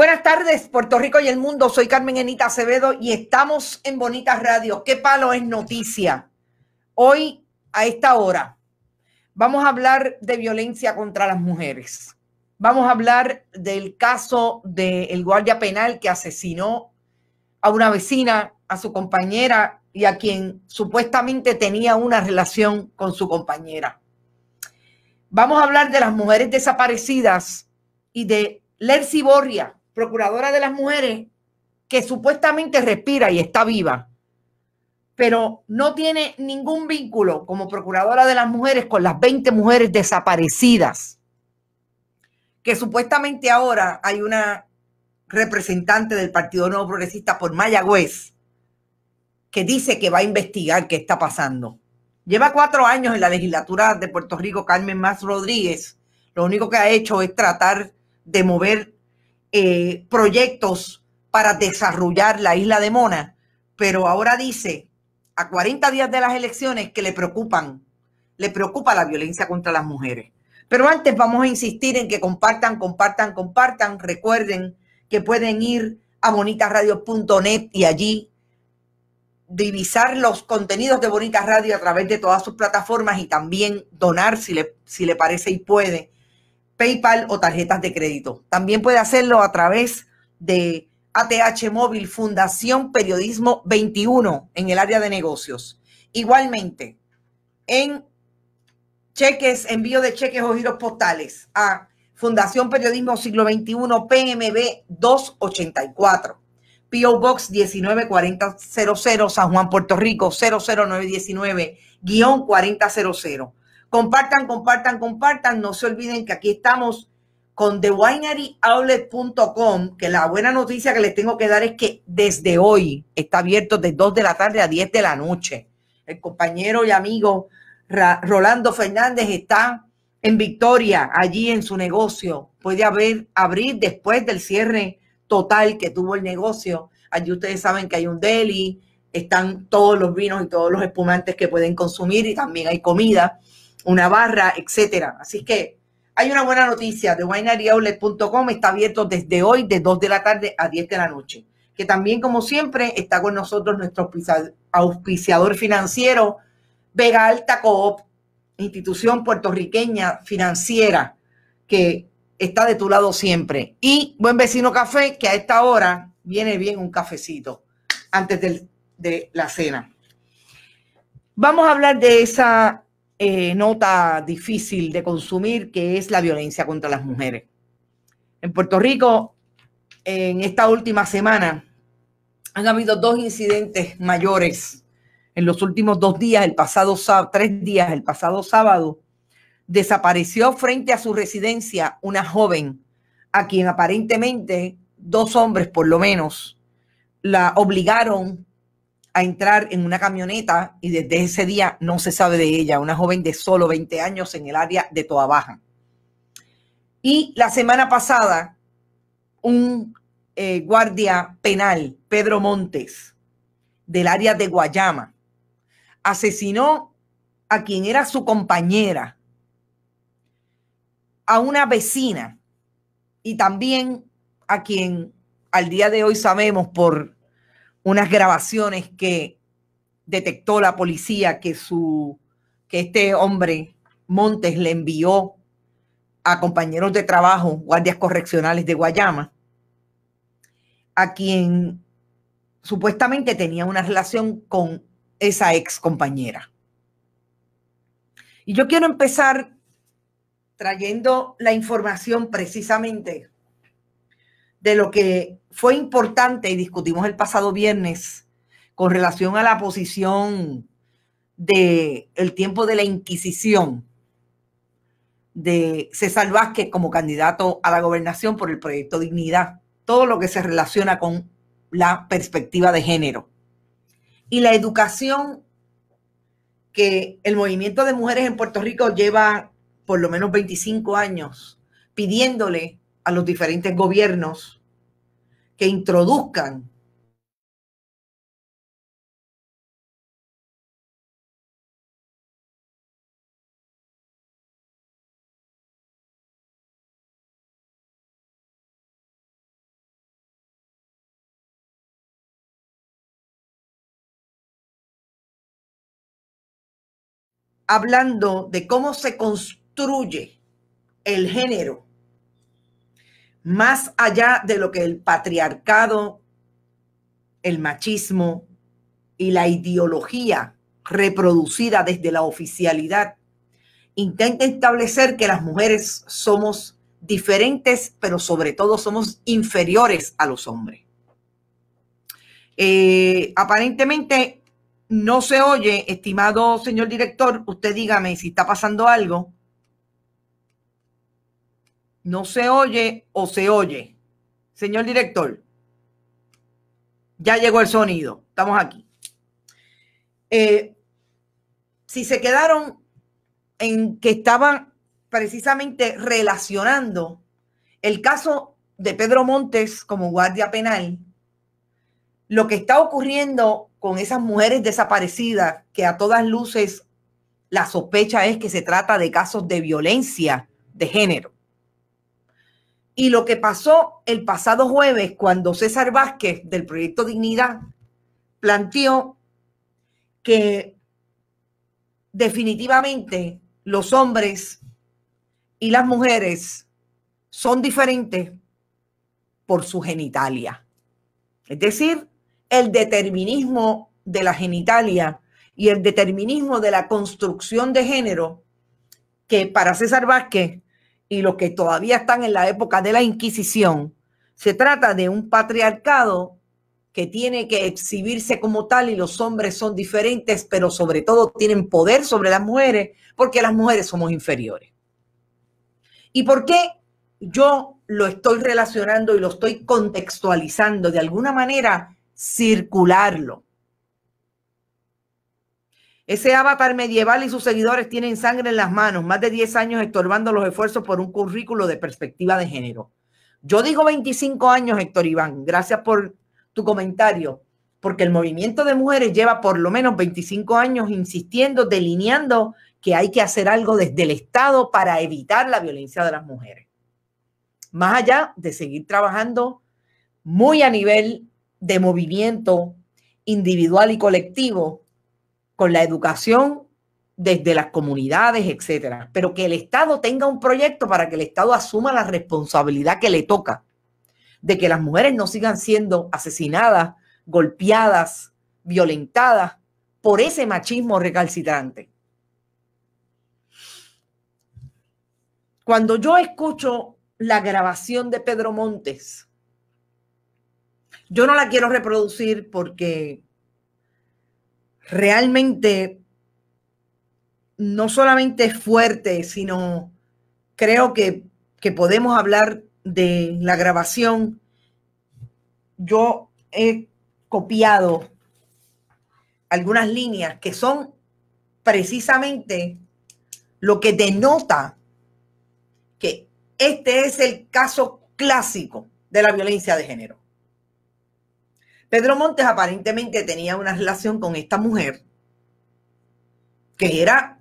Buenas tardes, Puerto Rico y el mundo. Soy Carmen Enita Acevedo y estamos en Bonitas Radio. ¿Qué palo es noticia? Hoy, a esta hora, vamos a hablar de violencia contra las mujeres. Vamos a hablar del caso del guardia penal que asesinó a una vecina, a su compañera y a quien supuestamente tenía una relación con su compañera. Vamos a hablar de las mujeres desaparecidas y de Lercy Borria, procuradora de las mujeres, que supuestamente respira y está viva, pero no tiene ningún vínculo como procuradora de las mujeres con las 20 mujeres desaparecidas, que supuestamente ahora hay una representante del Partido Nuevo Progresista por Mayagüez que dice que va a investigar qué está pasando. Lleva cuatro años en la legislatura de Puerto Rico Carmen Más Rodríguez. Lo único que ha hecho es tratar de mover eh, proyectos para desarrollar la isla de Mona, pero ahora dice, a 40 días de las elecciones, que le preocupan, le preocupa la violencia contra las mujeres. Pero antes vamos a insistir en que compartan, compartan, compartan. Recuerden que pueden ir a bonitasradio.net y allí divisar los contenidos de Bonitas Radio a través de todas sus plataformas y también donar si le, si le parece y puede PayPal o tarjetas de crédito. También puede hacerlo a través de ATH Móvil Fundación Periodismo 21 en el área de negocios. Igualmente, en cheques, envío de cheques o giros postales a Fundación Periodismo Siglo XXI PMB 284. PO Box 194000, San Juan, Puerto Rico 00919-4000. Compartan, compartan, compartan. No se olviden que aquí estamos con thewineryoutlet.com, que la buena noticia que les tengo que dar es que desde hoy está abierto de 2 de la tarde a 10 de la noche. El compañero y amigo Rolando Fernández está en Victoria, allí en su negocio. Puede haber, abrir después del cierre total que tuvo el negocio. Allí ustedes saben que hay un deli, están todos los vinos y todos los espumantes que pueden consumir y también hay comida una barra, etcétera. Así que hay una buena noticia de wineryoutlet.com, está abierto desde hoy de 2 de la tarde a 10 de la noche. Que también, como siempre, está con nosotros nuestro auspiciador financiero, Vega Alta Coop, institución puertorriqueña financiera que está de tu lado siempre. Y Buen Vecino Café, que a esta hora viene bien un cafecito antes de la cena. Vamos a hablar de esa eh, nota difícil de consumir, que es la violencia contra las mujeres. En Puerto Rico, en esta última semana, han habido dos incidentes mayores en los últimos dos días, el pasado tres días, el pasado sábado, desapareció frente a su residencia una joven a quien aparentemente dos hombres por lo menos la obligaron a entrar en una camioneta y desde ese día no se sabe de ella, una joven de solo 20 años en el área de Toa Baja. Y la semana pasada, un eh, guardia penal, Pedro Montes, del área de Guayama, asesinó a quien era su compañera, a una vecina y también a quien al día de hoy sabemos por unas grabaciones que detectó la policía que su que este hombre Montes le envió a compañeros de trabajo, guardias correccionales de Guayama, a quien supuestamente tenía una relación con esa ex compañera. Y yo quiero empezar trayendo la información precisamente de lo que fue importante y discutimos el pasado viernes con relación a la posición del el tiempo de la Inquisición de César Vázquez como candidato a la gobernación por el proyecto Dignidad, todo lo que se relaciona con la perspectiva de género. Y la educación que el movimiento de mujeres en Puerto Rico lleva por lo menos 25 años pidiéndole a los diferentes gobiernos que introduzcan hablando de cómo se construye el género más allá de lo que el patriarcado, el machismo y la ideología reproducida desde la oficialidad intenta establecer que las mujeres somos diferentes, pero sobre todo somos inferiores a los hombres. Eh, aparentemente no se oye, estimado señor director, usted dígame si está pasando algo, no se oye o se oye. Señor director, ya llegó el sonido, estamos aquí. Eh, si se quedaron en que estaban precisamente relacionando el caso de Pedro Montes como guardia penal, lo que está ocurriendo con esas mujeres desaparecidas, que a todas luces la sospecha es que se trata de casos de violencia de género y lo que pasó el pasado jueves cuando César Vázquez del Proyecto Dignidad planteó que definitivamente los hombres y las mujeres son diferentes por su genitalia. Es decir, el determinismo de la genitalia y el determinismo de la construcción de género, que para César Vázquez y los que todavía están en la época de la Inquisición, se trata de un patriarcado que tiene que exhibirse como tal y los hombres son diferentes, pero sobre todo tienen poder sobre las mujeres porque las mujeres somos inferiores. ¿Y por qué yo lo estoy relacionando y lo estoy contextualizando de alguna manera circularlo? Ese avatar medieval y sus seguidores tienen sangre en las manos, más de 10 años estorbando los esfuerzos por un currículo de perspectiva de género. Yo digo 25 años, Héctor Iván, gracias por tu comentario, porque el movimiento de mujeres lleva por lo menos 25 años insistiendo, delineando que hay que hacer algo desde el Estado para evitar la violencia de las mujeres. Más allá de seguir trabajando muy a nivel de movimiento individual y colectivo con la educación desde las comunidades, etcétera, pero que el Estado tenga un proyecto para que el Estado asuma la responsabilidad que le toca de que las mujeres no sigan siendo asesinadas, golpeadas, violentadas por ese machismo recalcitrante. Cuando yo escucho la grabación de Pedro Montes, yo no la quiero reproducir porque realmente no solamente es fuerte, sino creo que, que podemos hablar de la grabación. Yo he copiado algunas líneas que son precisamente lo que denota que este es el caso clásico de la violencia de género. Pedro Montes aparentemente tenía una relación con esta mujer, que era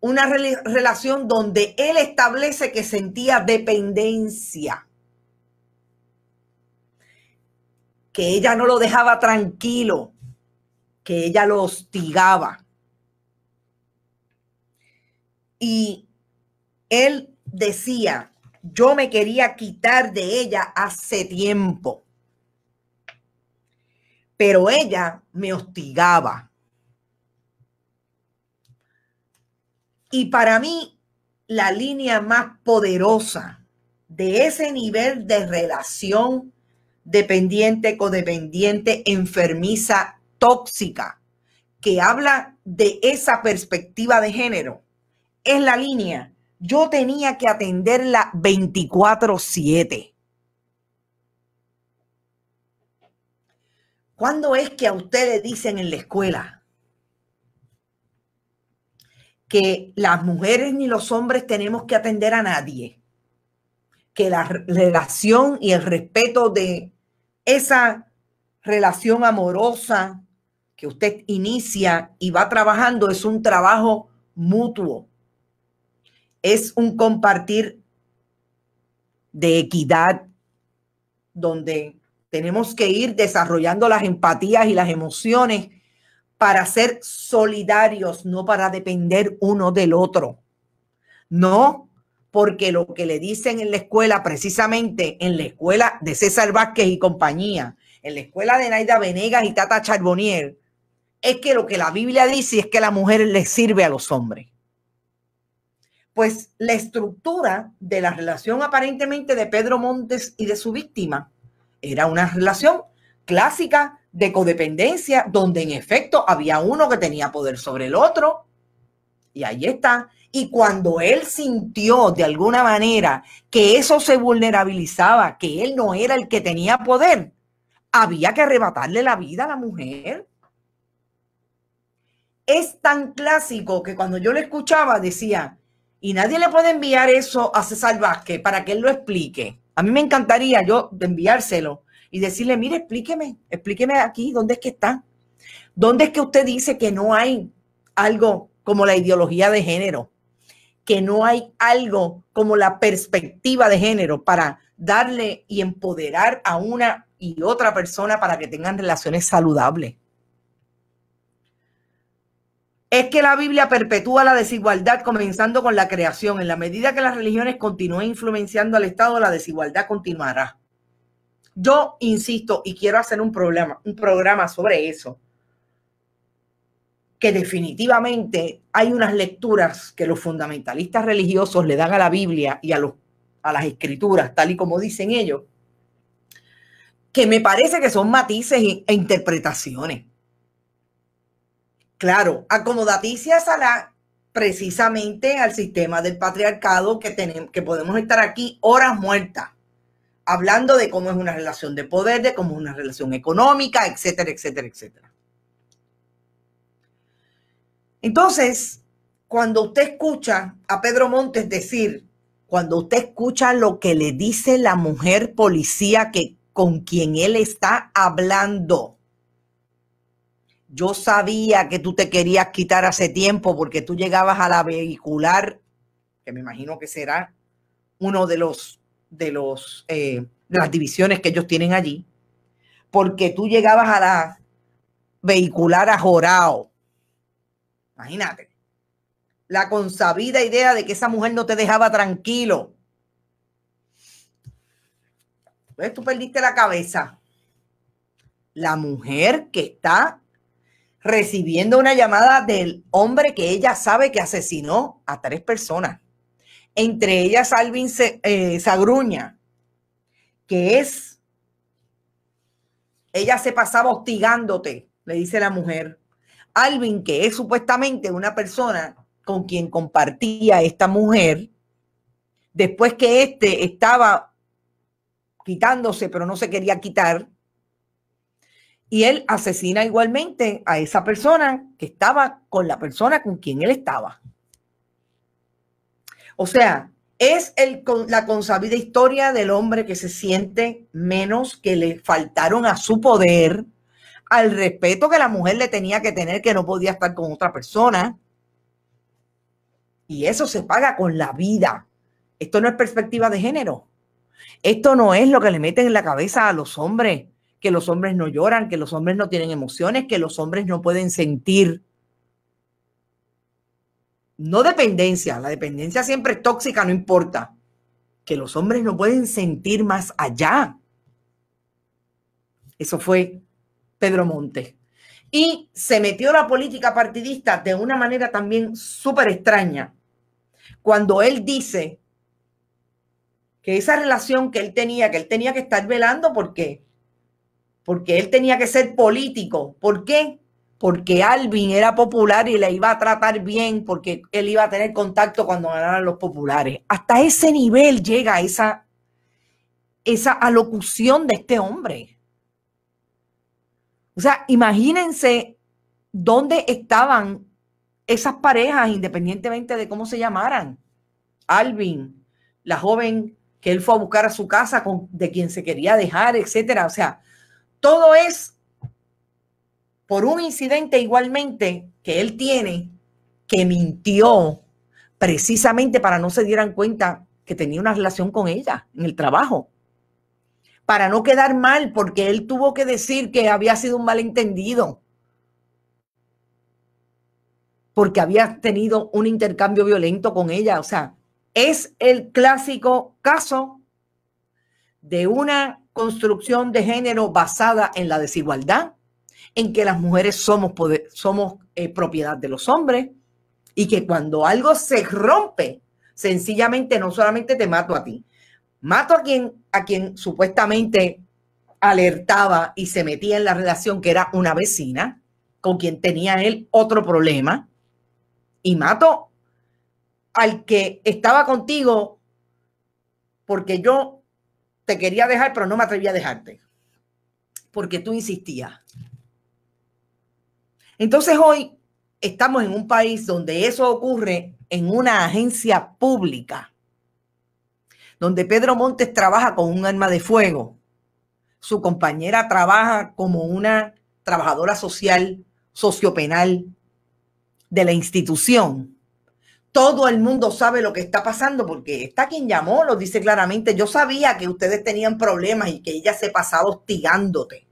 una relación donde él establece que sentía dependencia, que ella no lo dejaba tranquilo, que ella lo hostigaba. Y él decía, yo me quería quitar de ella hace tiempo pero ella me hostigaba. Y para mí, la línea más poderosa de ese nivel de relación dependiente, codependiente, enfermiza, tóxica, que habla de esa perspectiva de género, es la línea. Yo tenía que atenderla 24/7. ¿Cuándo es que a ustedes dicen en la escuela que las mujeres ni los hombres tenemos que atender a nadie? Que la relación y el respeto de esa relación amorosa que usted inicia y va trabajando es un trabajo mutuo. Es un compartir de equidad donde tenemos que ir desarrollando las empatías y las emociones para ser solidarios, no para depender uno del otro. No, porque lo que le dicen en la escuela, precisamente en la escuela de César Vázquez y compañía, en la escuela de Naida Venegas y Tata Charbonnier, es que lo que la Biblia dice es que la mujer le sirve a los hombres. Pues la estructura de la relación aparentemente de Pedro Montes y de su víctima era una relación clásica de codependencia, donde en efecto había uno que tenía poder sobre el otro. Y ahí está. Y cuando él sintió de alguna manera que eso se vulnerabilizaba, que él no era el que tenía poder, había que arrebatarle la vida a la mujer. Es tan clásico que cuando yo le escuchaba decía, y nadie le puede enviar eso a César Vázquez para que él lo explique. A mí me encantaría yo enviárselo y decirle, mire, explíqueme, explíqueme aquí dónde es que está. ¿Dónde es que usted dice que no hay algo como la ideología de género? Que no hay algo como la perspectiva de género para darle y empoderar a una y otra persona para que tengan relaciones saludables es que la Biblia perpetúa la desigualdad comenzando con la creación. En la medida que las religiones continúen influenciando al Estado, la desigualdad continuará. Yo insisto y quiero hacer un programa, un programa sobre eso. Que definitivamente hay unas lecturas que los fundamentalistas religiosos le dan a la Biblia y a, los, a las escrituras, tal y como dicen ellos, que me parece que son matices e interpretaciones Claro, acomodaticia la precisamente al sistema del patriarcado que tenemos, que podemos estar aquí horas muertas hablando de cómo es una relación de poder, de cómo es una relación económica, etcétera, etcétera, etcétera. Entonces, cuando usted escucha a Pedro Montes decir, cuando usted escucha lo que le dice la mujer policía que con quien él está hablando, yo sabía que tú te querías quitar hace tiempo porque tú llegabas a la vehicular, que me imagino que será uno de los de los eh, de las divisiones que ellos tienen allí, porque tú llegabas a la vehicular a Jorao. Imagínate. La consabida idea de que esa mujer no te dejaba tranquilo. Entonces tú perdiste la cabeza. La mujer que está recibiendo una llamada del hombre que ella sabe que asesinó a tres personas, entre ellas Alvin eh, Sagruña, que es, ella se pasaba hostigándote, le dice la mujer. Alvin, que es supuestamente una persona con quien compartía esta mujer, después que este estaba quitándose, pero no se quería quitar, y él asesina igualmente a esa persona que estaba con la persona con quien él estaba. O sea, es la consabida historia del hombre que se siente menos, que le faltaron a su poder, al respeto que la mujer le tenía que tener, que no podía estar con otra persona. Y eso se paga con la vida. Esto no es perspectiva de género. Esto no es lo que le meten en la cabeza a los hombres que los hombres no lloran, que los hombres no tienen emociones, que los hombres no pueden sentir. No dependencia, la dependencia siempre es tóxica, no importa. Que los hombres no pueden sentir más allá. Eso fue Pedro Montes. Y se metió la política partidista de una manera también súper extraña. Cuando él dice que esa relación que él tenía, que él tenía que estar velando porque porque él tenía que ser político. ¿Por qué? Porque Alvin era popular y le iba a tratar bien, porque él iba a tener contacto cuando ganaran los populares. Hasta ese nivel llega esa, esa alocución de este hombre. O sea, imagínense dónde estaban esas parejas, independientemente de cómo se llamaran. Alvin, la joven que él fue a buscar a su casa de quien se quería dejar, etcétera. O sea, todo es por un incidente igualmente que él tiene, que mintió precisamente para no se dieran cuenta que tenía una relación con ella en el trabajo, para no quedar mal, porque él tuvo que decir que había sido un malentendido, porque había tenido un intercambio violento con ella. O sea, es el clásico caso de una construcción de género basada en la desigualdad, en que las mujeres somos, somos eh, propiedad de los hombres y que cuando algo se rompe, sencillamente no solamente te mato a ti, mato a quien, a quien supuestamente alertaba y se metía en la relación que era una vecina con quien tenía él otro problema y mato al que estaba contigo porque yo te quería dejar, pero no me atreví a dejarte, porque tú insistías. Entonces hoy estamos en un país donde eso ocurre en una agencia pública, donde Pedro Montes trabaja con un arma de fuego, su compañera trabaja como una trabajadora social, sociopenal de la institución. Todo el mundo sabe lo que está pasando porque está quien llamó, lo dice claramente. Yo sabía que ustedes tenían problemas y que ella se pasaba hostigándote.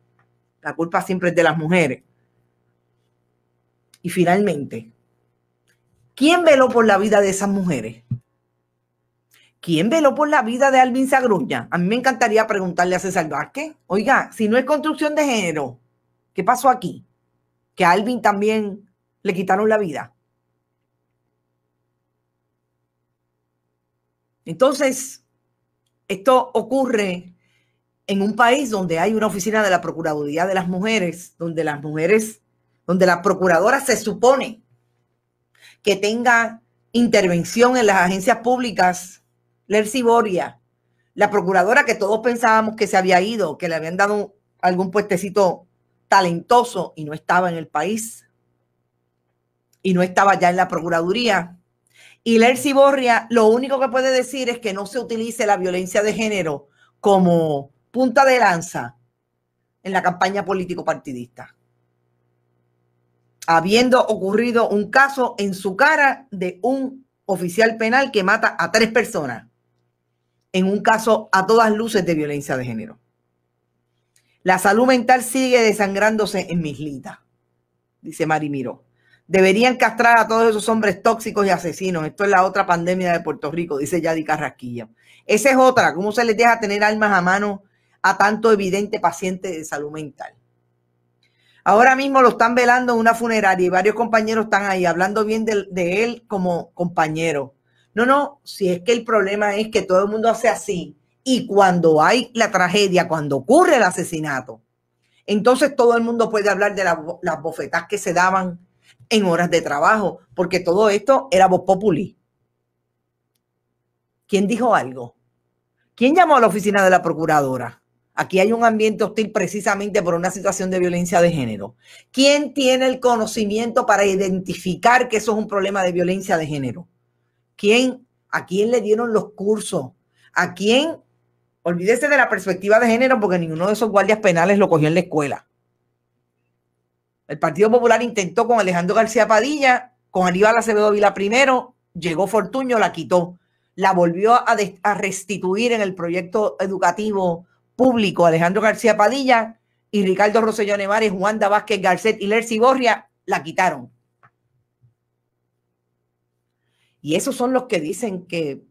La culpa siempre es de las mujeres. Y finalmente, ¿quién veló por la vida de esas mujeres? ¿Quién veló por la vida de Alvin Sagruña? A mí me encantaría preguntarle a César Vázquez. Oiga, si no es construcción de género, ¿qué pasó aquí? Que a Alvin también le quitaron la vida. Entonces, esto ocurre en un país donde hay una oficina de la Procuraduría de las Mujeres, donde las mujeres, donde la procuradora se supone que tenga intervención en las agencias públicas, Lercy Boria, la procuradora que todos pensábamos que se había ido, que le habían dado algún puestecito talentoso y no estaba en el país y no estaba ya en la Procuraduría. Y Lercy Borria lo único que puede decir es que no se utilice la violencia de género como punta de lanza en la campaña político-partidista. Habiendo ocurrido un caso en su cara de un oficial penal que mata a tres personas en un caso a todas luces de violencia de género. La salud mental sigue desangrándose en mis litas, dice Mari Miro. Deberían castrar a todos esos hombres tóxicos y asesinos. Esto es la otra pandemia de Puerto Rico, dice Yadi Carrasquilla. Esa es otra. ¿Cómo se les deja tener almas a mano a tanto evidente paciente de salud mental? Ahora mismo lo están velando en una funeraria y varios compañeros están ahí hablando bien de, él como compañero. No, no, si es que el problema es que todo el mundo hace así y cuando hay la tragedia, cuando ocurre el asesinato, entonces todo el mundo puede hablar de las bofetadas que se daban en horas de trabajo, porque todo esto era voz populi. ¿Quién dijo algo? ¿Quién llamó a la oficina de la procuradora? Aquí hay un ambiente hostil precisamente por una situación de violencia de género. ¿Quién tiene el conocimiento para identificar que eso es un problema de violencia de género? ¿Quién? ¿A quién le dieron los cursos? ¿A quién? Olvídese de la perspectiva de género porque ninguno de esos guardias penales lo cogió en la escuela. El Partido Popular intentó con Alejandro García Padilla, con Aníbal Acevedo Vila primero, llegó Fortuño, la quitó, la volvió a, restituir en el proyecto educativo público Alejandro García Padilla y Ricardo Rosselló Nevares, Juanda Vázquez Garcet y Lercy Borria, la quitaron. Y esos son los que dicen que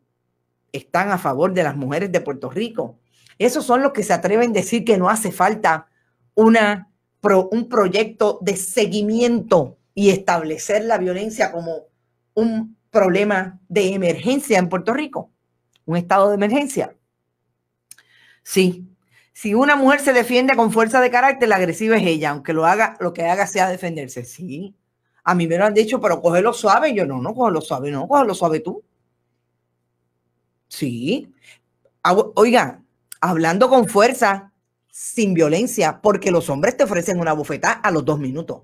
están a favor de las mujeres de Puerto Rico. Esos son los que se atreven a decir que no hace falta una un proyecto de seguimiento y establecer la violencia como un problema de emergencia en Puerto Rico, un estado de emergencia. Sí, si una mujer se defiende con fuerza de carácter, la agresiva es ella, aunque lo haga, lo que haga sea defenderse. Sí, a mí me lo han dicho, pero lo suave. Yo no, no, lo suave, no, lo suave tú. Sí. oiga, hablando con fuerza, sin violencia, porque los hombres te ofrecen una bofetada a los dos minutos.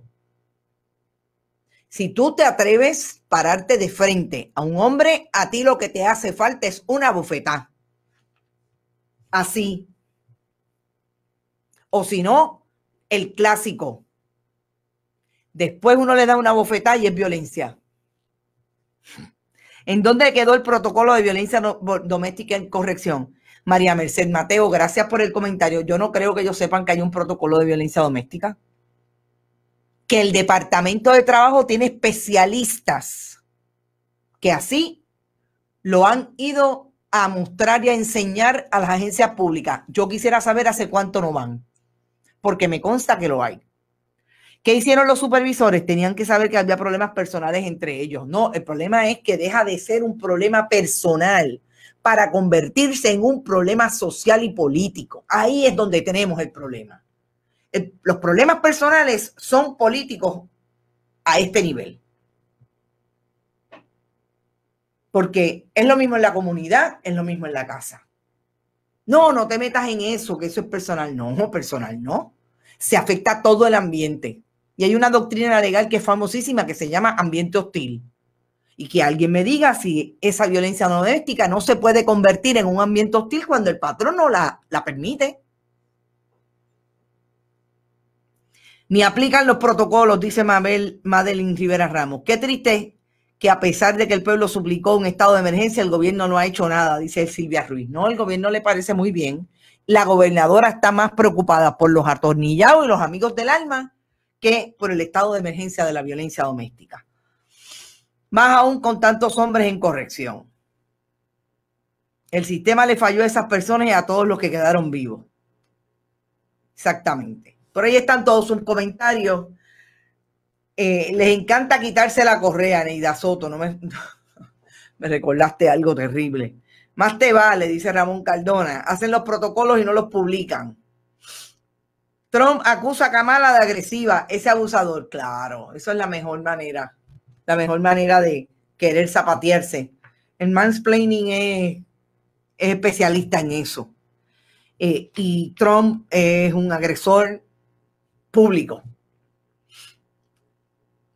Si tú te atreves a pararte de frente a un hombre, a ti lo que te hace falta es una bofetada. Así. O si no, el clásico. Después uno le da una bofetada y es violencia. ¿En dónde quedó el protocolo de violencia doméstica en corrección? María Merced Mateo, gracias por el comentario. Yo no creo que ellos sepan que hay un protocolo de violencia doméstica. Que el Departamento de Trabajo tiene especialistas que así lo han ido a mostrar y a enseñar a las agencias públicas. Yo quisiera saber hace cuánto no van, porque me consta que lo hay. ¿Qué hicieron los supervisores? Tenían que saber que había problemas personales entre ellos. No, el problema es que deja de ser un problema personal para convertirse en un problema social y político. Ahí es donde tenemos el problema. los problemas personales son políticos a este nivel. Porque es lo mismo en la comunidad, es lo mismo en la casa. No, no te metas en eso, que eso es personal. No, personal no. Se afecta a todo el ambiente. Y hay una doctrina legal que es famosísima que se llama ambiente hostil. Y que alguien me diga si esa violencia doméstica no se puede convertir en un ambiente hostil cuando el patrón no la, permite. Ni aplican los protocolos, dice Mabel Madeline Rivera Ramos. Qué triste que a pesar de que el pueblo suplicó un estado de emergencia, el gobierno no ha hecho nada, dice Silvia Ruiz. No, el gobierno le parece muy bien. La gobernadora está más preocupada por los atornillados y los amigos del alma que por el estado de emergencia de la violencia doméstica más aún con tantos hombres en corrección. El sistema le falló a esas personas y a todos los que quedaron vivos. Exactamente. Por ahí están todos sus comentarios. Eh, les encanta quitarse la correa, Neida Soto. No me, me recordaste algo terrible. Más te vale, dice Ramón Cardona. Hacen los protocolos y no los publican. Trump acusa a Kamala de agresiva. Ese abusador, claro. Eso es la mejor manera la mejor manera de querer zapatearse. El mansplaining es, es especialista en eso. Eh, y Trump es un agresor público.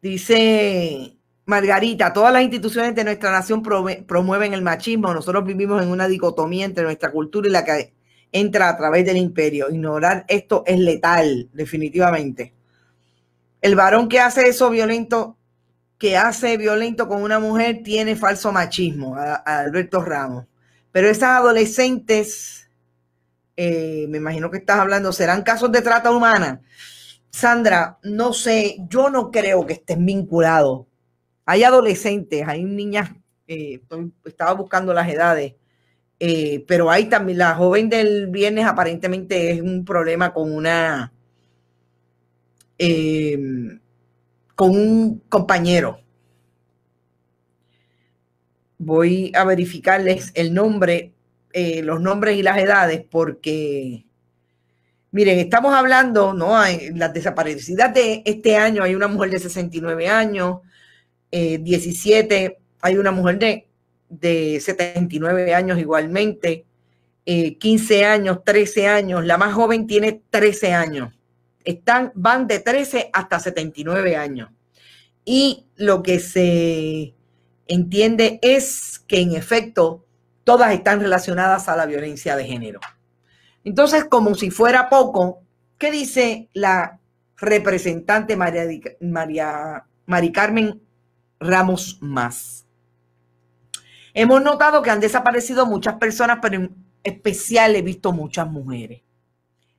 Dice Margarita, todas las instituciones de nuestra nación promueven el machismo. Nosotros vivimos en una dicotomía entre nuestra cultura y la que entra a través del imperio. Ignorar esto es letal, definitivamente. El varón que hace eso violento que hace violento con una mujer tiene falso machismo, Alberto Ramos. Pero esas adolescentes, eh, me imagino que estás hablando, serán casos de trata humana. Sandra, no sé, yo no creo que estén vinculados. Hay adolescentes, hay niñas, eh, estaba buscando las edades, eh, pero hay también, la joven del viernes aparentemente es un problema con una con un compañero. Voy a verificarles el nombre, eh, los nombres y las edades, porque, miren, estamos hablando, ¿no? En las desaparecidas de este año hay una mujer de 69 años, 17, eh, hay una mujer de, de 79 años igualmente, 15 eh, años, 13 años, la más joven tiene 13 años están, van de 13 hasta 79 años. Y lo que se entiende es que en efecto todas están relacionadas a la violencia de género. Entonces, como si fuera poco, ¿qué dice la representante María, María, María Carmen Ramos Más? Hemos notado que han desaparecido muchas personas, pero en especial he visto muchas mujeres.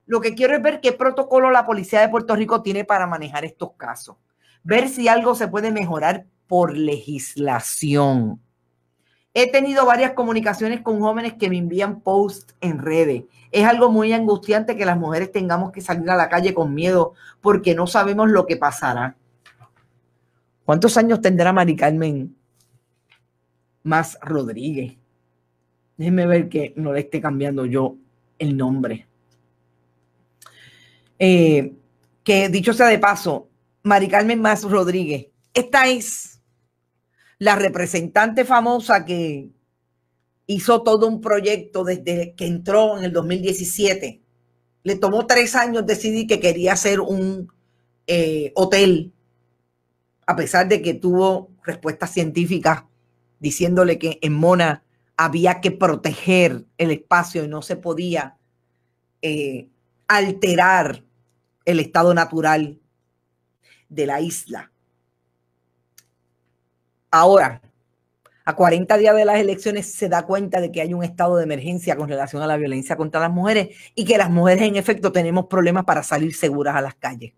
Lo que quiero es ver qué protocolo la policía de Puerto Rico tiene para manejar estos casos. Ver si algo se puede mejorar por legislación. He tenido varias comunicaciones con jóvenes que me envían posts en redes. Es algo muy angustiante que las mujeres tengamos que salir a la calle con miedo porque no sabemos lo que pasará. ¿Cuántos años tendrá Mari Carmen más Rodríguez? Déjenme ver que no le esté cambiando yo el nombre. Eh, que dicho sea de paso, Mari Carmen Más Rodríguez, esta es la representante famosa que hizo todo un proyecto desde que entró en el 2017. Le tomó tres años decidir que quería hacer un eh, hotel, a pesar de que tuvo respuestas científicas diciéndole que en Mona había que proteger el espacio y no se podía eh, alterar el estado natural de la isla. Ahora, a 40 días de las elecciones se da cuenta de que hay un estado de emergencia con relación a la violencia contra las mujeres y que las mujeres en efecto tenemos problemas para salir seguras a las calles.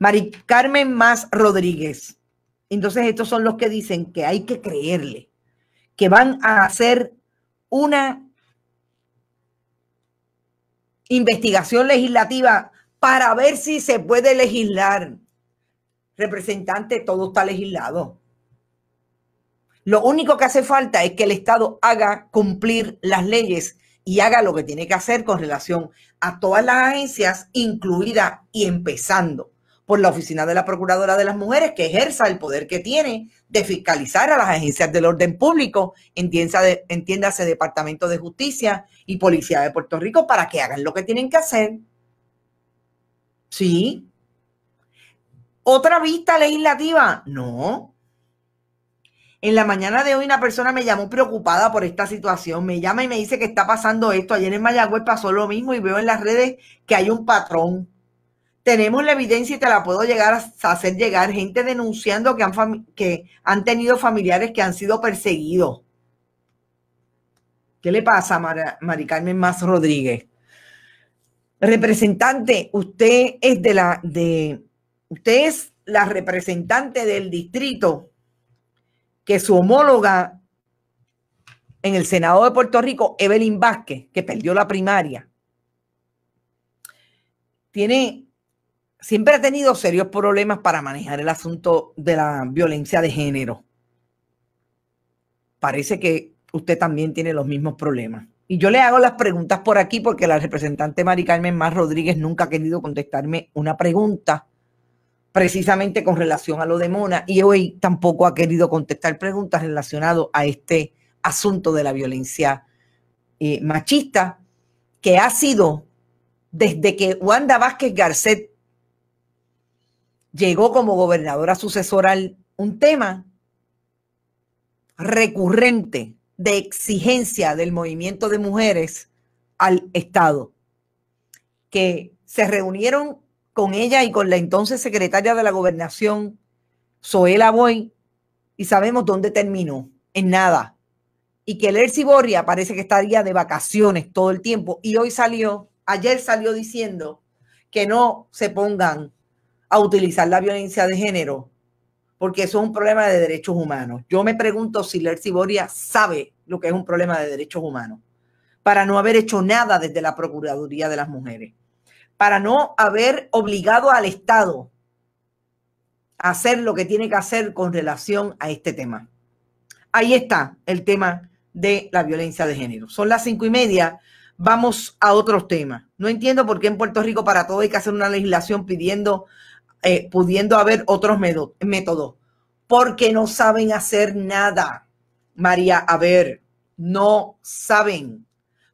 Mari Carmen Más Rodríguez. Entonces estos son los que dicen que hay que creerle, que van a hacer una investigación legislativa para ver si se puede legislar. Representante, todo está legislado. Lo único que hace falta es que el Estado haga cumplir las leyes y haga lo que tiene que hacer con relación a todas las agencias, incluida y empezando por la Oficina de la Procuradora de las Mujeres, que ejerza el poder que tiene de fiscalizar a las agencias del orden público, entiéndase, Departamento de Justicia y Policía de Puerto Rico, para que hagan lo que tienen que hacer. Sí. Otra vista legislativa, no. En la mañana de hoy una persona me llamó preocupada por esta situación. Me llama y me dice que está pasando esto. Ayer en Mayagüez pasó lo mismo y veo en las redes que hay un patrón tenemos la evidencia y te la puedo llegar a hacer llegar, gente denunciando que han, que han tenido familiares que han sido perseguidos. ¿Qué le pasa a Carmen Más Rodríguez? Representante, usted es de la de usted es la representante del distrito que su homóloga en el Senado de Puerto Rico, Evelyn Vázquez, que perdió la primaria, tiene siempre ha tenido serios problemas para manejar el asunto de la violencia de género. Parece que usted también tiene los mismos problemas. Y yo le hago las preguntas por aquí porque la representante Mari Carmen Más Rodríguez nunca ha querido contestarme una pregunta precisamente con relación a lo de Mona y hoy tampoco ha querido contestar preguntas relacionadas a este asunto de la violencia eh, machista que ha sido desde que Wanda Vázquez Garcet llegó como gobernadora sucesora un tema recurrente de exigencia del movimiento de mujeres al Estado, que se reunieron con ella y con la entonces secretaria de la gobernación, Zoela Boy, y sabemos dónde terminó, en nada. Y que Lercy Borria parece que estaría de vacaciones todo el tiempo y hoy salió, ayer salió diciendo que no se pongan a utilizar la violencia de género, porque eso es un problema de derechos humanos. Yo me pregunto si Lercy Boria sabe lo que es un problema de derechos humanos, para no haber hecho nada desde la Procuraduría de las Mujeres, para no haber obligado al Estado a hacer lo que tiene que hacer con relación a este tema. Ahí está el tema de la violencia de género. Son las cinco y media. Vamos a otros temas. No entiendo por qué en Puerto Rico para todo hay que hacer una legislación pidiendo eh, pudiendo haber otros métodos, porque no saben hacer nada. María, a ver, no saben,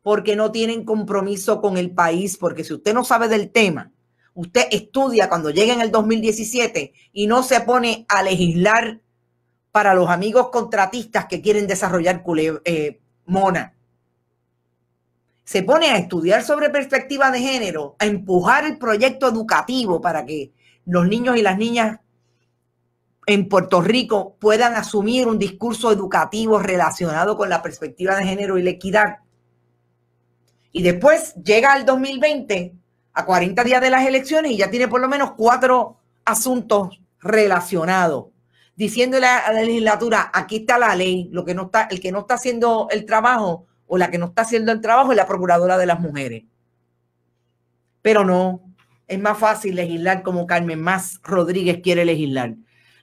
porque no tienen compromiso con el país, porque si usted no sabe del tema, usted estudia cuando llega en el 2017 y no se pone a legislar para los amigos contratistas que quieren desarrollar eh, mona. Se pone a estudiar sobre perspectiva de género, a empujar el proyecto educativo para que los niños y las niñas en Puerto Rico puedan asumir un discurso educativo relacionado con la perspectiva de género y la equidad. Y después llega el 2020 a 40 días de las elecciones y ya tiene por lo menos cuatro asuntos relacionados, diciéndole a la legislatura, aquí está la ley, lo que no está, el que no está haciendo el trabajo o la que no está haciendo el trabajo es la procuradora de las mujeres. Pero no, es más fácil legislar como Carmen Más Rodríguez quiere legislar.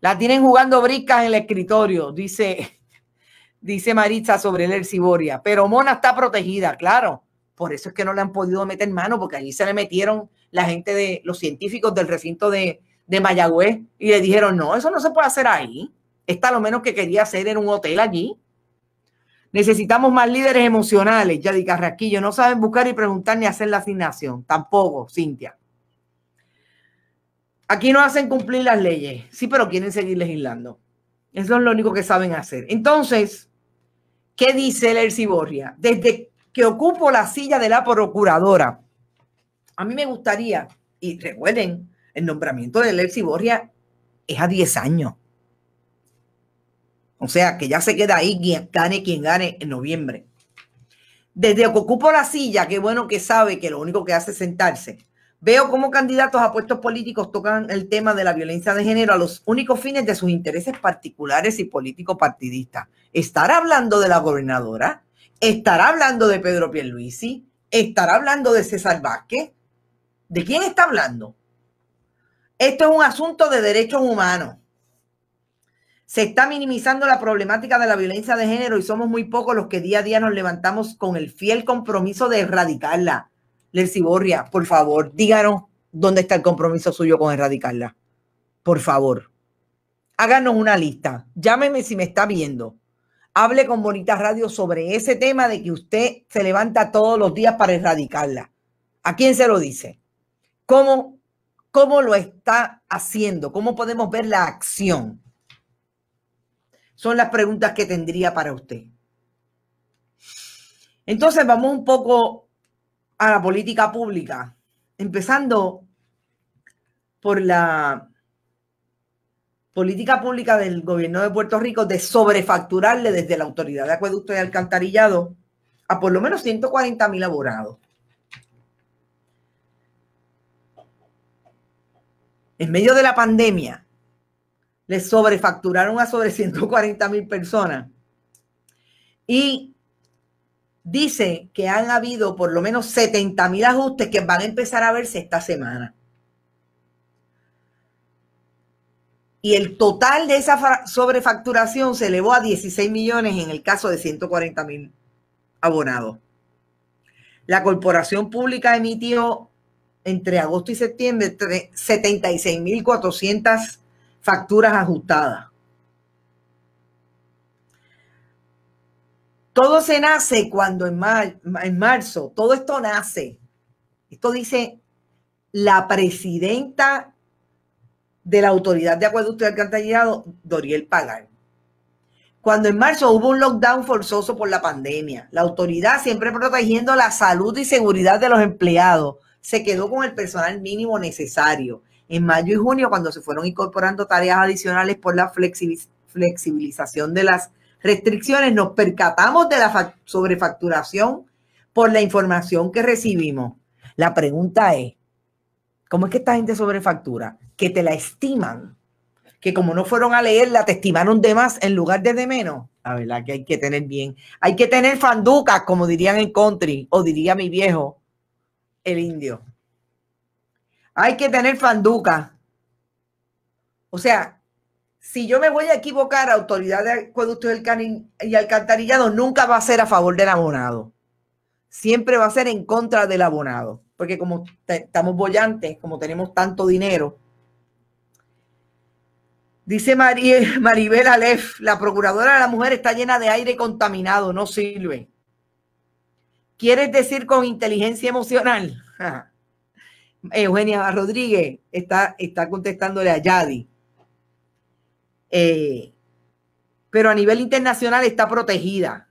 La tienen jugando bricas en el escritorio, dice, dice Maritza sobre el Ciboria. Pero Mona está protegida, claro. Por eso es que no le han podido meter mano, porque allí se le metieron la gente de los científicos del recinto de, de Mayagüez y le dijeron, no, eso no se puede hacer ahí. Está lo menos que quería hacer en un hotel allí. Necesitamos más líderes emocionales, de carraquillo No saben buscar y preguntar ni hacer la asignación. Tampoco, Cintia. Aquí no hacen cumplir las leyes, sí, pero quieren seguir legislando. Eso es lo único que saben hacer. Entonces, ¿qué dice Lercy Borria? Desde que ocupo la silla de la procuradora, a mí me gustaría, y recuerden, el nombramiento de Lercy Borria es a 10 años. O sea, que ya se queda ahí quien gane, quien gane en noviembre. Desde que ocupo la silla, qué bueno que sabe que lo único que hace es sentarse. Veo cómo candidatos a puestos políticos tocan el tema de la violencia de género a los únicos fines de sus intereses particulares y político-partidistas. ¿Estará hablando de la gobernadora? ¿Estará hablando de Pedro Pierluisi? ¿Estará hablando de César Vázquez? ¿De quién está hablando? Esto es un asunto de derechos humanos. Se está minimizando la problemática de la violencia de género y somos muy pocos los que día a día nos levantamos con el fiel compromiso de erradicarla. Lercy Borria, por favor, díganos dónde está el compromiso suyo con erradicarla. Por favor, háganos una lista. Llámeme si me está viendo. Hable con Bonitas Radio sobre ese tema de que usted se levanta todos los días para erradicarla. ¿A quién se lo dice? ¿Cómo, cómo lo está haciendo? ¿Cómo podemos ver la acción? Son las preguntas que tendría para usted. Entonces vamos un poco a la política pública, empezando por la política pública del gobierno de Puerto Rico de sobrefacturarle desde la autoridad de acueducto y alcantarillado a por lo menos 140 mil En medio de la pandemia, le sobrefacturaron a sobre 140 mil personas. Y dice que han habido por lo menos 70 mil ajustes que van a empezar a verse esta semana. Y el total de esa sobrefacturación se elevó a 16 millones en el caso de 140 mil abonados. La corporación pública emitió entre agosto y septiembre 76.400 facturas ajustadas. Todo se nace cuando en, marzo, todo esto nace. Esto dice la presidenta de la Autoridad de Acueducto y Alcantarillado, Doriel Pagar. Cuando en marzo hubo un lockdown forzoso por la pandemia, la autoridad siempre protegiendo la salud y seguridad de los empleados, se quedó con el personal mínimo necesario. En mayo y junio, cuando se fueron incorporando tareas adicionales por la flexibilización de las restricciones nos percatamos de la sobrefacturación por la información que recibimos. La pregunta es, ¿cómo es que esta gente sobrefactura? Que te la estiman, que como no fueron a leerla, te estimaron de más en lugar de de menos. La verdad que hay que tener bien, hay que tener fanduca, como dirían en country, o diría mi viejo, el indio. Hay que tener fanduca, O sea, si yo me voy a equivocar, autoridad de acueductos y alcantarillado nunca va a ser a favor del abonado. Siempre va a ser en contra del abonado. Porque como estamos bollantes, como tenemos tanto dinero. Dice Maribel Maribel Aleph, la procuradora de la mujer está llena de aire contaminado, no sirve. ¿Quieres decir con inteligencia emocional? Eugenia Rodríguez está, está contestándole a Yadi eh, pero a nivel internacional está protegida.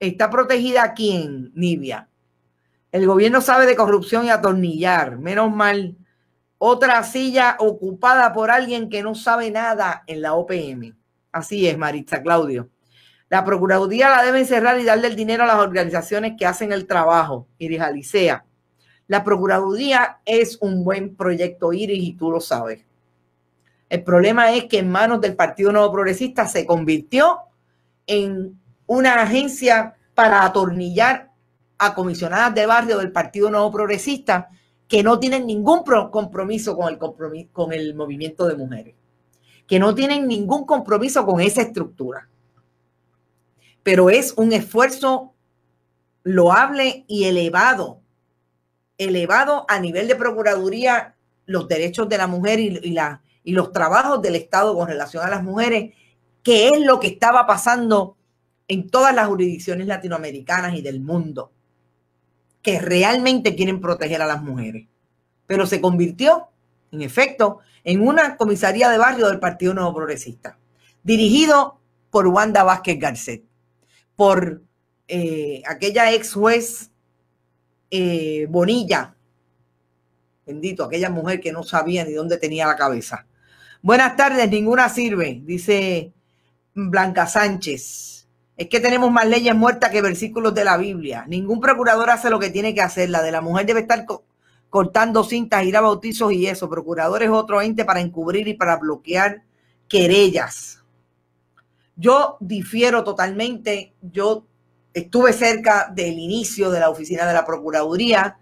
¿Está protegida aquí en Nibia? El gobierno sabe de corrupción y atornillar. Menos mal. Otra silla ocupada por alguien que no sabe nada en la OPM. Así es, Maritza Claudio. La Procuraduría la debe encerrar y darle el dinero a las organizaciones que hacen el trabajo. Iris Alicea. La Procuraduría es un buen proyecto, Iris, y tú lo sabes. El problema es que en manos del Partido Nuevo Progresista se convirtió en una agencia para atornillar a comisionadas de barrio del Partido Nuevo Progresista que no tienen ningún compromiso con el, con el movimiento de mujeres, que no tienen ningún compromiso con esa estructura. Pero es un esfuerzo loable y elevado, elevado a nivel de Procuraduría los derechos de la mujer y, y la y los trabajos del Estado con relación a las mujeres, que es lo que estaba pasando en todas las jurisdicciones latinoamericanas y del mundo, que realmente quieren proteger a las mujeres. Pero se convirtió, en efecto, en una comisaría de barrio del Partido Nuevo Progresista, dirigido por Wanda Vázquez Garcet, por eh, aquella ex juez eh, Bonilla, bendito, aquella mujer que no sabía ni dónde tenía la cabeza. Buenas tardes, ninguna sirve, dice Blanca Sánchez. Es que tenemos más leyes muertas que versículos de la Biblia. Ningún procurador hace lo que tiene que hacer. La de la mujer debe estar cortando cintas, ir a bautizos y eso. Procurador es otro ente para encubrir y para bloquear querellas. Yo difiero totalmente. Yo estuve cerca del inicio de la oficina de la Procuraduría.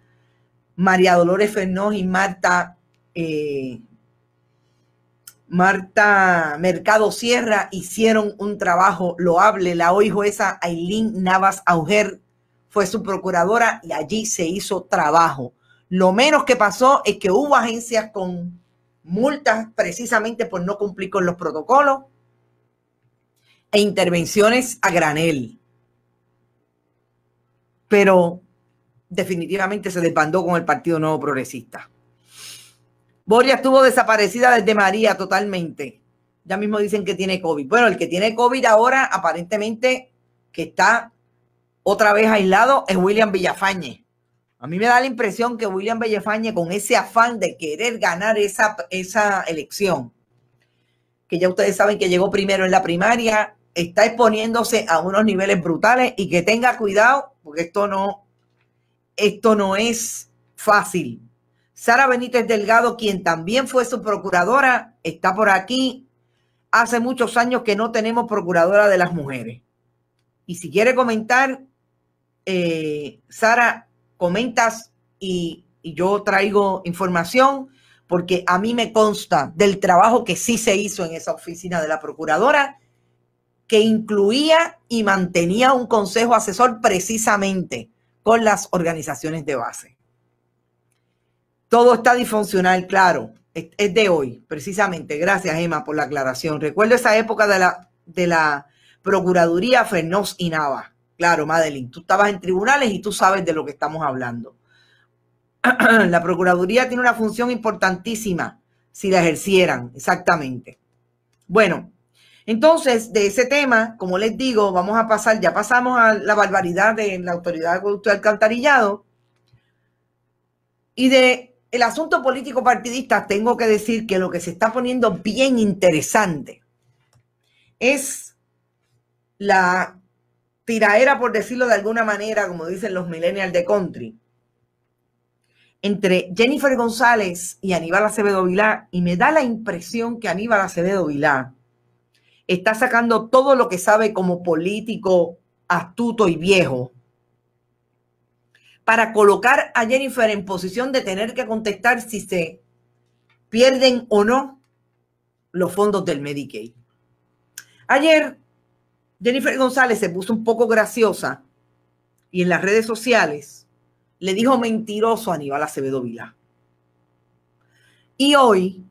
María Dolores Fernós y Marta eh, Marta Mercado Sierra hicieron un trabajo loable. La hoy jueza Aileen Navas Auger fue su procuradora y allí se hizo trabajo. Lo menos que pasó es que hubo agencias con multas precisamente por no cumplir con los protocolos e intervenciones a granel. Pero definitivamente se desbandó con el Partido Nuevo Progresista. Boria estuvo desaparecida desde María totalmente. Ya mismo dicen que tiene COVID. Bueno, el que tiene COVID ahora, aparentemente, que está otra vez aislado, es William Villafañe. A mí me da la impresión que William Villafañe, con ese afán de querer ganar esa, esa elección, que ya ustedes saben que llegó primero en la primaria, está exponiéndose a unos niveles brutales y que tenga cuidado, porque esto no, esto no es fácil Sara Benítez Delgado, quien también fue su procuradora, está por aquí. Hace muchos años que no tenemos procuradora de las mujeres. Y si quiere comentar, eh, Sara, comentas y yo traigo información porque a mí me consta del trabajo que sí se hizo en esa oficina de la procuradora, que incluía y mantenía un consejo asesor precisamente con las organizaciones de base. Todo está disfuncional, claro. Es, de hoy, precisamente. Gracias, Emma, por la aclaración. Recuerdo esa época de la, de la Procuraduría Fernós y Nava. Claro, Madeline, tú estabas en tribunales y tú sabes de lo que estamos hablando. la Procuraduría tiene una función importantísima si la ejercieran, exactamente. Bueno, entonces, de ese tema, como les digo, vamos a pasar, ya pasamos a la barbaridad de la Autoridad de Alcantarillado y de el asunto político partidista, tengo que decir que lo que se está poniendo bien interesante es la tiraera, por decirlo de alguna manera, como dicen los millennials de country, entre Jennifer González y Aníbal Acevedo Vilá, y me da la impresión que Aníbal Acevedo Vilá está sacando todo lo que sabe como político astuto y viejo para colocar a Jennifer en posición de tener que contestar si se pierden o no los fondos del Medicaid. Ayer Jennifer González se puso un poco graciosa y en las redes sociales le dijo mentiroso a Aníbal Acevedo Vila. Y hoy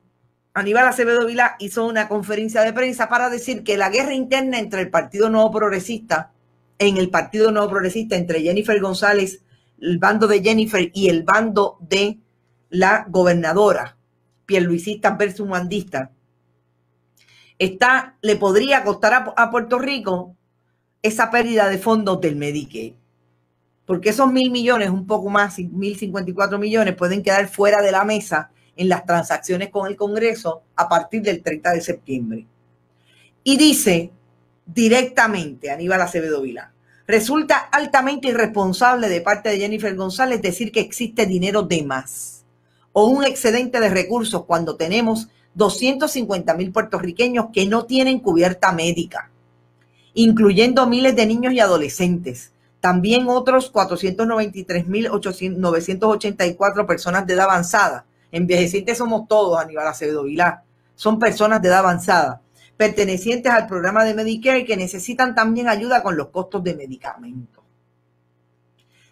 Aníbal Acevedo Vila hizo una conferencia de prensa para decir que la guerra interna entre el Partido Nuevo Progresista, en el Partido Nuevo Progresista, entre Jennifer González el bando de Jennifer y el bando de la gobernadora, Pierluisista versus mandista está, le podría costar a, Puerto Rico esa pérdida de fondos del Medique Porque esos mil millones, un poco más, mil cincuenta y cuatro millones, pueden quedar fuera de la mesa en las transacciones con el Congreso a partir del 30 de septiembre. Y dice directamente Aníbal Acevedo Vila. Resulta altamente irresponsable de parte de Jennifer González decir que existe dinero de más o un excedente de recursos cuando tenemos 250 mil puertorriqueños que no tienen cubierta médica, incluyendo miles de niños y adolescentes. También otros 493.984 personas de edad avanzada. En Envejecientes somos todos, Aníbal Acevedo Vilá. Son personas de edad avanzada pertenecientes al programa de Medicare que necesitan también ayuda con los costos de medicamentos.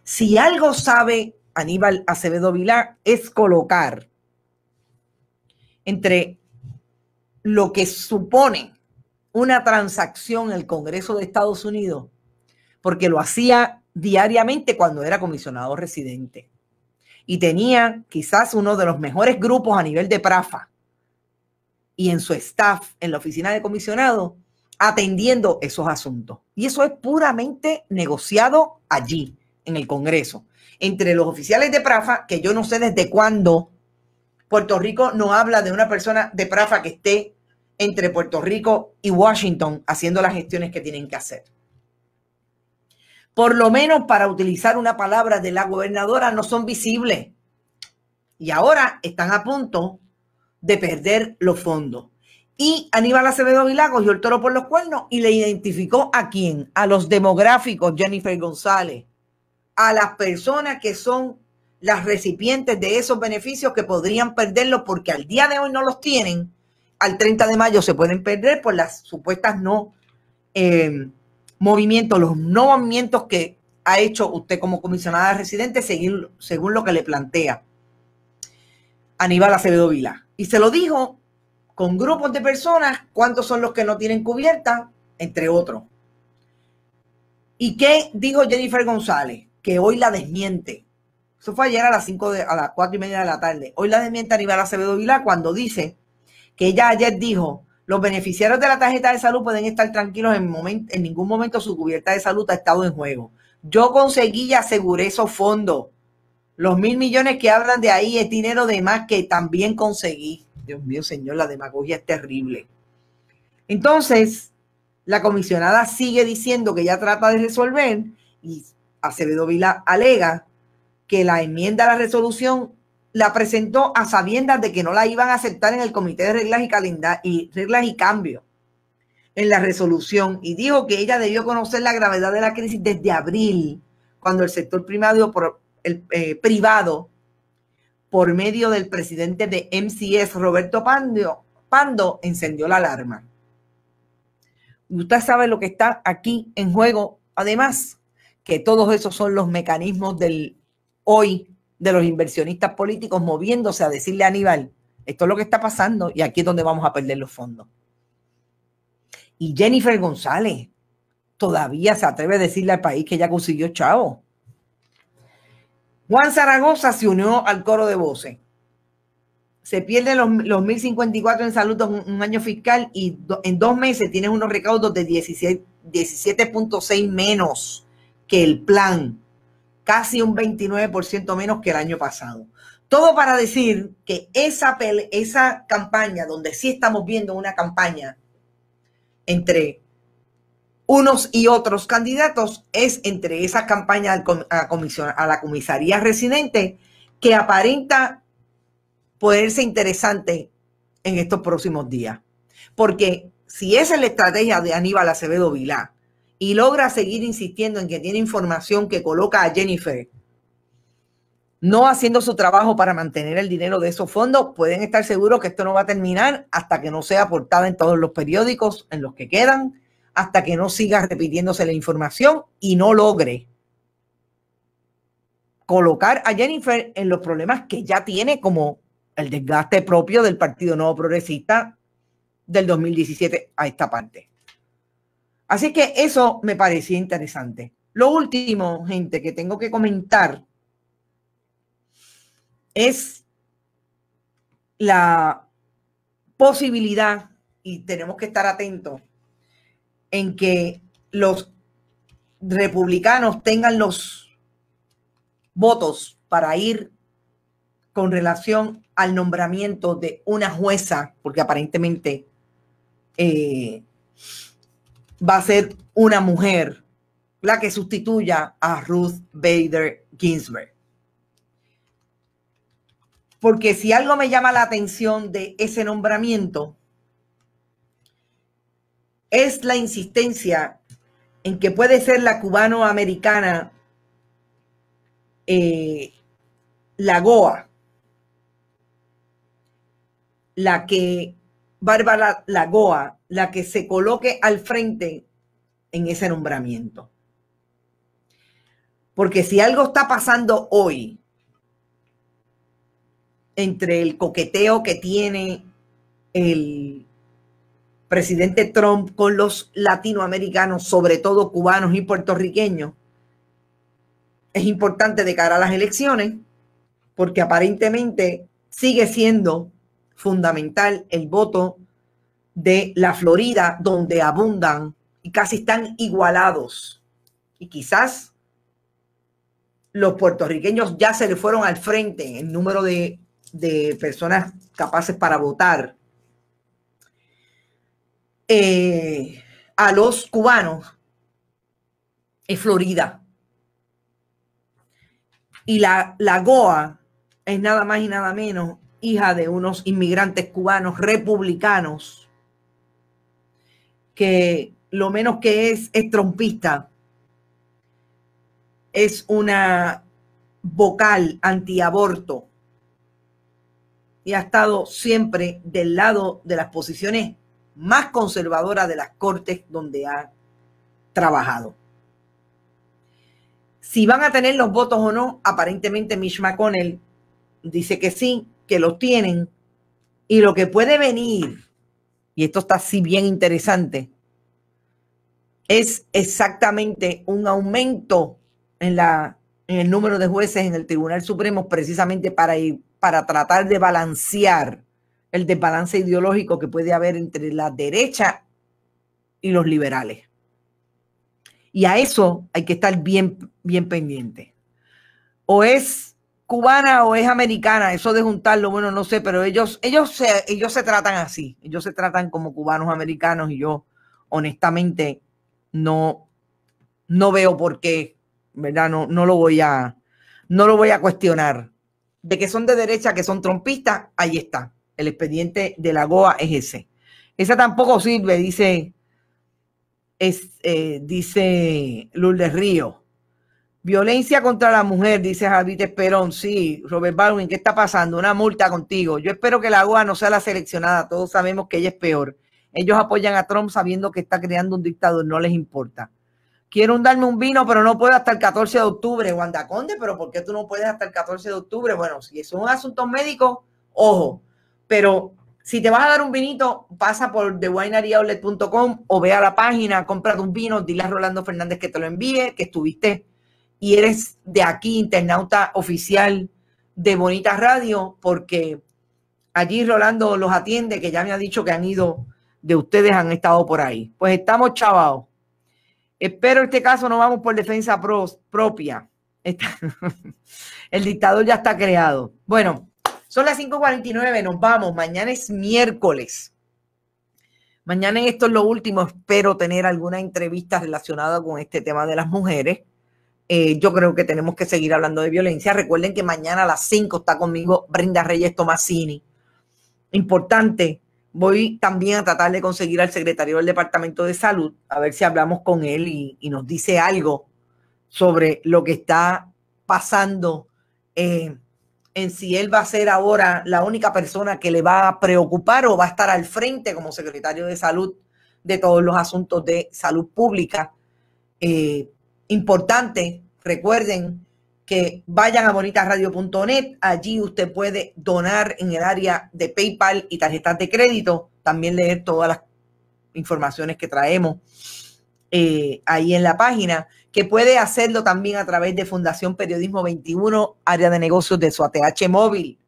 Si algo sabe Aníbal Acevedo Vilar es colocar entre lo que supone una transacción en el Congreso de Estados Unidos, porque lo hacía diariamente cuando era comisionado residente. Y tenía quizás uno de los mejores grupos a nivel de PRAFA y en su staff, en la oficina de comisionado, atendiendo esos asuntos. Y eso es puramente negociado allí, en el Congreso, entre los oficiales de Prafa, que yo no sé desde cuándo Puerto Rico no habla de una persona de Prafa que esté entre Puerto Rico y Washington haciendo las gestiones que tienen que hacer. Por lo menos para utilizar una palabra de la gobernadora, no son visibles. Y ahora están a punto de perder los fondos. Y Aníbal Acevedo Vilá cogió el toro por los cuernos y le identificó a quién, a los demográficos, Jennifer González, a las personas que son las recipientes de esos beneficios que podrían perderlos porque al día de hoy no los tienen, al 30 de mayo se pueden perder por las supuestas no eh, movimientos, los no movimientos que ha hecho usted como comisionada residente según, según lo que le plantea Aníbal Acevedo Vilá y se lo dijo con grupos de personas, cuántos son los que no tienen cubierta, entre otros. ¿Y qué dijo Jennifer González? Que hoy la desmiente. Eso fue ayer a las, cinco de, a las 4 y media de la tarde. Hoy la desmiente Aníbal Acevedo Vilá cuando dice que ella ayer dijo, los beneficiarios de la tarjeta de salud pueden estar tranquilos, en ningún momento su cubierta de salud ha estado en juego. Yo conseguí y aseguré esos fondos. Los mil millones que hablan de ahí es dinero de más que también conseguí. Dios mío, señor, la demagogia es terrible. Entonces, la comisionada sigue diciendo que ya trata de resolver y Acevedo Vila alega que la enmienda a la resolución la presentó a sabiendas de que no la iban a aceptar en el Comité de Reglas y, y, Reglas y Cambio en la resolución y dijo que ella debió conocer la gravedad de la crisis desde abril, cuando el sector primario eh, privado por medio del presidente de MCS, Roberto Pando, encendió la alarma. usted sabe lo que está aquí en juego. Además, que todos esos son los mecanismos del hoy de los inversionistas políticos moviéndose a decirle a Aníbal, esto es lo que está pasando y aquí es donde vamos a perder los fondos. Y Jennifer González todavía se atreve a decirle al país que ya consiguió chavo. Juan Zaragoza se unió al coro de voces. Se pierden los, 1.054 en salud un, un año fiscal y en dos meses tienes unos recaudos de 17.6 menos que el plan. Casi un 29% menos que el año pasado. Todo para decir que esa, esa campaña, donde sí estamos viendo una campaña entre unos y otros candidatos es entre esa campaña a la comisaría residente que aparenta poderse interesante en estos próximos días. Porque si esa es la estrategia de Aníbal Acevedo Vilá y logra seguir insistiendo en que tiene información que coloca a Jennifer no haciendo su trabajo para mantener el dinero de esos fondos, pueden estar seguros que esto no va a terminar hasta que no sea aportada en todos los periódicos en los que quedan hasta que no siga repitiéndose la información y no logre colocar a Jennifer en los problemas que ya tiene como el desgaste propio del Partido Nuevo Progresista del 2017 a esta parte. Así que eso me parecía interesante. Lo último, gente, que tengo que comentar es la posibilidad, y tenemos que estar atentos, en que los republicanos tengan los votos para ir con relación al nombramiento de una jueza, porque aparentemente eh, va a ser una mujer la que sustituya a Ruth Bader Ginsburg. Porque si algo me llama la atención de ese nombramiento es la insistencia en que puede ser la cubano-americana eh, la Goa, la que, Bárbara Lagoa, la que se coloque al frente en ese nombramiento. Porque si algo está pasando hoy, entre el coqueteo que tiene el presidente Trump con los latinoamericanos, sobre todo cubanos y puertorriqueños, es importante de cara a las elecciones, porque aparentemente sigue siendo fundamental el voto de la Florida, donde abundan y casi están igualados. Y quizás los puertorriqueños ya se le fueron al frente en número de, de personas capaces para votar eh, a los cubanos en Florida. Y la, la Goa es nada más y nada menos hija de unos inmigrantes cubanos republicanos que lo menos que es es trompista. Es una vocal antiaborto y ha estado siempre del lado de las posiciones más conservadora de las cortes donde ha trabajado. Si van a tener los votos o no, aparentemente Mitch McConnell dice que sí, que los tienen. Y lo que puede venir, y esto está así bien interesante, es exactamente un aumento en, la, el número de jueces en el Tribunal Supremo precisamente para, para tratar de balancear el desbalance ideológico que puede haber entre la derecha y los liberales. Y a eso hay que estar bien, bien pendiente. O es cubana o es americana, eso de juntarlo, bueno, no sé, pero ellos, ellos, se, ellos se tratan así, ellos se tratan como cubanos americanos y yo honestamente no, no veo por qué, ¿verdad? No, no lo voy a, no lo voy a cuestionar. De que son de derecha, que son trompistas, ahí está. El expediente de la GOA es ese. Esa tampoco sirve, dice, es, eh, dice Lourdes Río. Violencia contra la mujer, dice Javier Esperón. Sí, Robert Baldwin, ¿qué está pasando? Una multa contigo. Yo espero que la GOA no sea la seleccionada. Todos sabemos que ella es peor. Ellos apoyan a Trump sabiendo que está creando un dictador, no les importa. Quiero darme un vino, pero no puedo hasta el 14 de octubre. Wanda Conde, pero ¿por qué tú no puedes hasta el 14 de octubre? Bueno, si es un asunto médico, ojo, pero si te vas a dar un vinito, pasa por thewineryoutlet.com o ve a la página, compra un vino, dile a Rolando Fernández que te lo envíe, que estuviste y eres de aquí, internauta oficial de Bonita Radio, porque allí Rolando los atiende, que ya me ha dicho que han ido, de ustedes han estado por ahí. Pues estamos chavados. Espero este caso no vamos por defensa propia. el dictador ya está creado. Bueno, son las 5.49, nos vamos. Mañana es miércoles. Mañana esto es lo último. Espero tener alguna entrevista relacionada con este tema de las mujeres. Eh, yo creo que tenemos que seguir hablando de violencia. Recuerden que mañana a las 5 está conmigo Brenda Reyes Tomasini. Importante, voy también a tratar de conseguir al secretario del Departamento de Salud, a ver si hablamos con él y, nos dice algo sobre lo que está pasando eh, en si él va a ser ahora la única persona que le va a preocupar o va a estar al frente como secretario de salud de todos los asuntos de salud pública. Eh, importante, recuerden que vayan a bonitasradio.net, allí usted puede donar en el área de PayPal y tarjetas de crédito, también leer todas las informaciones que traemos eh, ahí en la página que puede hacerlo también a través de Fundación Periodismo 21, área de negocios de su ATH móvil.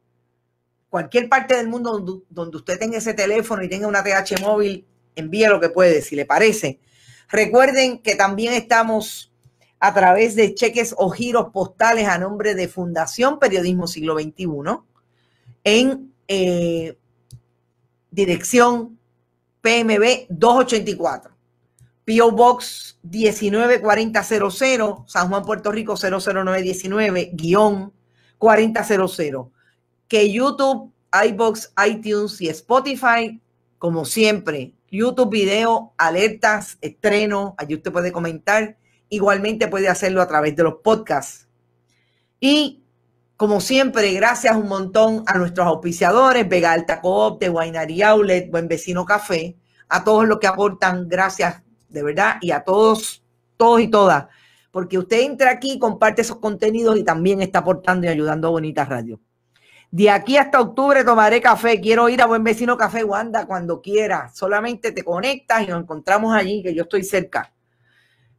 Cualquier parte del mundo donde, usted tenga ese teléfono y tenga una ATH móvil, envíe lo que puede, si le parece. Recuerden que también estamos a través de cheques o giros postales a nombre de Fundación Periodismo Siglo XXI en eh, dirección PMB 284. P.O. Box 4000 San Juan, Puerto Rico 00919-4000. Que YouTube, iBox, iTunes y Spotify, como siempre, YouTube video, alertas, estreno, allí usted puede comentar. Igualmente puede hacerlo a través de los podcasts. Y como siempre, gracias un montón a nuestros auspiciadores, Vega Alta Coop, de Winery Outlet, Buen Vecino Café, a todos los que aportan, gracias de verdad, y a todos, todos y todas, porque usted entra aquí, comparte esos contenidos y también está aportando y ayudando a Bonita Radio. De aquí hasta octubre tomaré café. Quiero ir a Buen Vecino Café Wanda cuando quiera. Solamente te conectas y nos encontramos allí, que yo estoy cerca.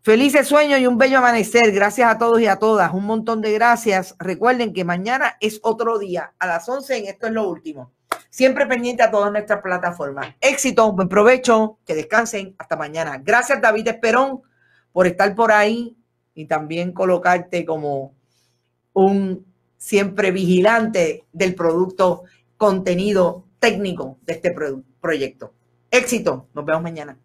Felices sueños y un bello amanecer. Gracias a todos y a todas. Un montón de gracias. Recuerden que mañana es otro día. A las 11 en esto es lo último. Siempre pendiente a todas nuestras plataformas. Éxito, buen provecho, que descansen. Hasta mañana. Gracias, David Esperón, por estar por ahí y también colocarte como un siempre vigilante del producto, contenido técnico de este proyecto. Éxito. Nos vemos mañana.